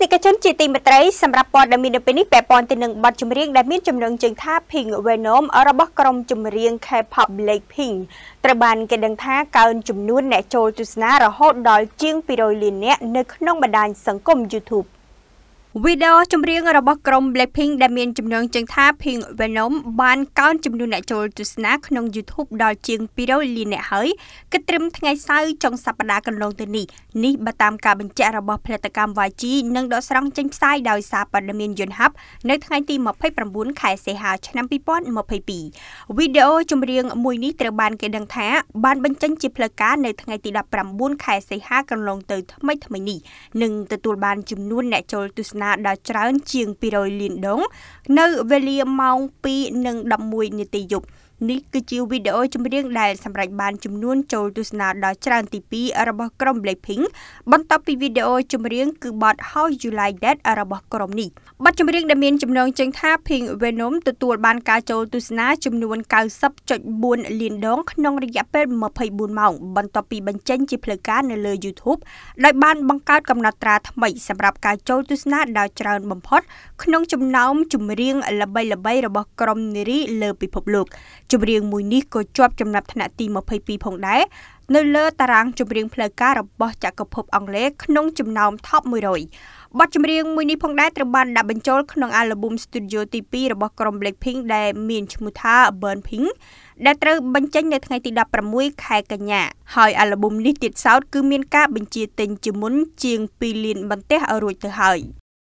ស្និកជនជាទីមេត្រីសម្រាប់ព័ត៌មាននៅពេលនេះពាក់ព័ន្ធទៅនឹងបទចម្រៀងដែលមានចំណងជើងថា Pink Venom របស់ក្រុមចម្រៀង K-pop Blackpink ត្រូវបានគេដឹងថាកើនចំនួនអ្នកចូលទស្សនារហូតដល់ជាង200លាននាក់នៅក្នុងបណ្ដាញសង្គម YouTube វីដេអូចម្រៀងរបស់ក្រុម Blackpink ដែលមានចំណងជើងថា Pink Venom បានកោនចំនួនអ្នកចូលទស្សនាក្នុង YouTube ដល់ជាង200លានអ្នកហើយគិតត្រឹមថ្ងៃសៅរ៍ចុងសប្តាហ៍កន្លងទៅនេះនេះបើតាមការបញ្ជាក់របស់ផលិតកម្ម YG និងដកស្រង់ចេញផ្សាយដោយសារព័ត៌មានយន្តហ័បនៅថ្ងៃទី29ខែសីហាឆ្នាំ2022វីដេអូចម្រៀងមួយនេះត្រូវបានគេដឹងថាបានបញ្ចេញជាផ្លូវការនៅថ្ងៃទី19ខែសីហាកន្លងទៅថ្មីៗនេះនិងទទួលបានចំនួនអ្នកចូលទស្សនាមាត្រដ៏ច្រើនជាង200លានដុំនៅវេលាម៉ោង2:11នាទីយប់។នេះគឺជាវីដេអូចម្រៀងដែលសម្រេចបានចំនួនចូលទស្សនាដល់ច្រើនទី2របស់ក្រុម Blackpink បន្ទាប់ពីវីដេអូចម្រៀងគឺបទ How You Like That របស់ក្រុមនេះបទចម្រៀងដែលមានចំណងជើងថា Pink Venom ទទួលបានការចូលទស្សនាចំនួន90.4លានដងក្នុងរយៈពេល24ម៉ោង បន្ទាប់ពីបញ្ចេញជាផ្លូវការនៅលើ YouTube ដោយបានបង្កើតកំណត់ត្រាថ្មីសម្រាប់ការចូលទស្សនាដល់ច្រើនបំផុតក្នុងចំណោមចម្រៀងល្បីៗរបស់ក្រុមនារីលើពិភពលោកចម្រៀងមួយនេះក៏ជាប់ចំណាប់ថ្នាក់ទី22ផងដែរនៅលើតារាងចម្រៀងផ្លូវការរបស់ចក្រភពអង់គ្លេសក្នុងចំណោម Top 100បទចម្រៀងមួយនេះផងដែរត្រូវបានដាក់បញ្ចូលក្នុងអាល់ប៊ុមស្ទូឌីយោទី2របស់ក្រុម Blackpink ដែលមានឈ្មោះថា Burn Pink ដែលត្រូវបញ្ចេញនៅថ្ងៃទី16ខែកញ្ញាហើយអាល់ប៊ុមនេះទៀតសោតគឺមានការបញ្ជាទិញជាមុនជាង2លានបន្ទះរួចទៅហើយ